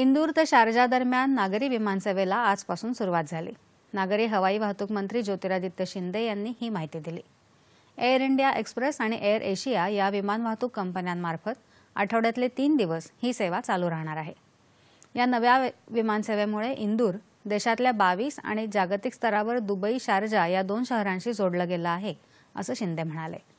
इंदूर ते शारजा दरम्यान नागरी विमानसेवेला आजपासून सुरुवात झाली नागरी हवाई वाहतूक मंत्री ज्योतिरादित्य शिंदे यांनी ही माहिती दिली एअर इंडिया एक्सप्रेस आणि एअर एशिया या विमान वाहतूक कंपन्यांमार्फत आठवड्यातले तीन दिवस ही सेवा चालू राहणार आहे या नव्या विमानसेवेमुळे इंदूर देशातल्या बावीस आणि जागतिक स्तरावर दुबई शारजा या दोन शहरांशी जोडलं गेलं आहे असं शिंदे म्हणाले